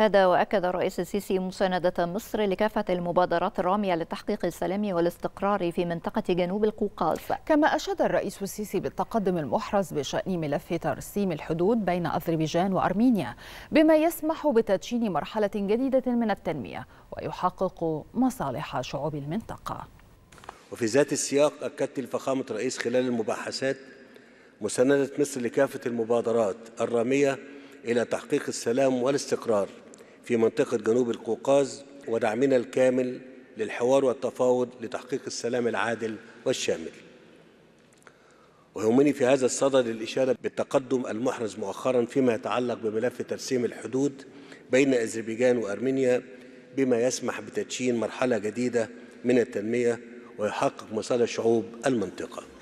هذا وأكد الرئيس السيسي مساندة مصر لكافة المبادرات الرامية لتحقيق السلام والاستقرار في منطقة جنوب القوقاز كما أشاد الرئيس السيسي بالتقدم المحرز بشأن ملف ترسيم الحدود بين أذربيجان وأرمينيا بما يسمح بتدشين مرحلة جديدة من التنمية ويحقق مصالح شعوب المنطقة وفي ذات السياق أكدت الفخامه الرئيس خلال المباحثات مساندة مصر لكافة المبادرات الرامية إلى تحقيق السلام والاستقرار في منطقة جنوب القوقاز ودعمنا الكامل للحوار والتفاوض لتحقيق السلام العادل والشامل ويهمني في هذا الصدد الإشارة بالتقدم المحرز مؤخرا فيما يتعلق بملف ترسيم الحدود بين أذربيجان وأرمينيا بما يسمح بتدشين مرحلة جديدة من التنمية ويحقق مصالح شعوب المنطقة